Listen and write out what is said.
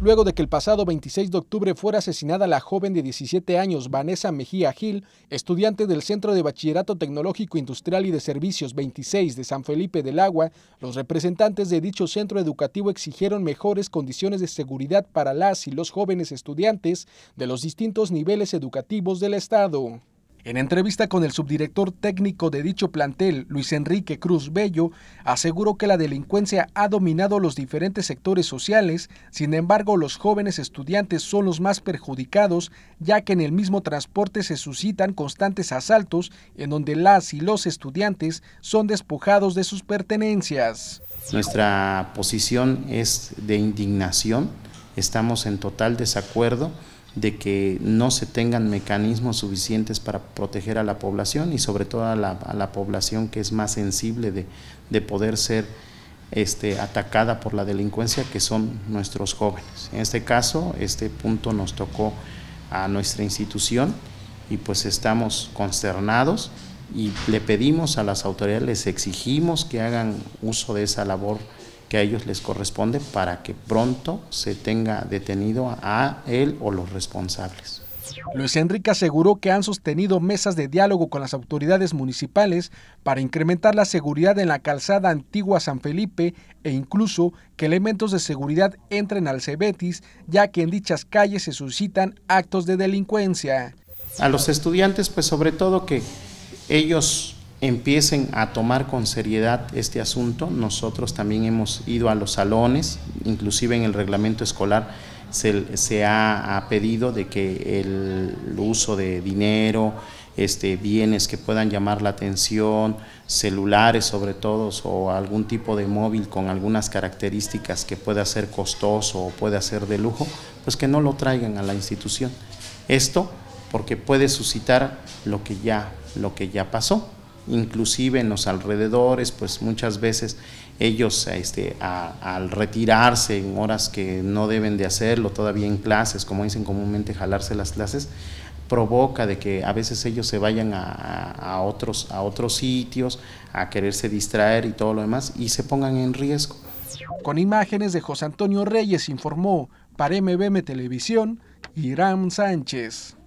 luego de que el pasado 26 de octubre fuera asesinada la joven de 17 años Vanessa Mejía Gil, estudiante del Centro de Bachillerato Tecnológico Industrial y de Servicios 26 de San Felipe del Agua, los representantes de dicho centro educativo exigieron mejores condiciones de seguridad para las y los jóvenes estudiantes de los distintos niveles educativos del Estado. En entrevista con el subdirector técnico de dicho plantel, Luis Enrique Cruz Bello, aseguró que la delincuencia ha dominado los diferentes sectores sociales, sin embargo los jóvenes estudiantes son los más perjudicados, ya que en el mismo transporte se suscitan constantes asaltos en donde las y los estudiantes son despojados de sus pertenencias. Nuestra posición es de indignación, estamos en total desacuerdo de que no se tengan mecanismos suficientes para proteger a la población y sobre todo a la, población que es más sensible de, poder ser este, atacada por la delincuencia, que son nuestros jóvenes. En este caso, este punto nos tocó a nuestra institución y pues estamos consternados y le pedimos a las autoridades, les exigimos que hagan uso de esa labor que a ellos les corresponde para que pronto se tenga detenido a él o los responsables. Luis Enrique aseguró que han sostenido mesas de diálogo con las autoridades municipales para incrementar la seguridad en la calzada antigua San Felipe e incluso que elementos de seguridad entren al Cebetis, ya que en dichas calles se suscitan actos de delincuencia. A los estudiantes, pues sobre todo que ellos empiecen a tomar con seriedad este asunto. Nosotros también hemos ido a los salones, inclusive en el reglamento escolar se, ha, pedido de que el, uso de dinero, este, bienes que puedan llamar la atención, celulares sobre todo, o algún tipo de móvil con algunas características que pueda ser costoso o puede ser de lujo, pues que no lo traigan a la institución. Esto porque puede suscitar lo que ya, lo que ya pasó inclusive en los alrededores, pues muchas veces ellos este, al retirarse en horas que no deben de hacerlo, todavía en clases, como dicen comúnmente, jalarse las clases, provoca de que a veces ellos se vayan a, otros, a otros sitios, a quererse distraer y todo lo demás, y se pongan en riesgo. Con imágenes de José Antonio Reyes informó para MBM Televisión, Irán Sánchez.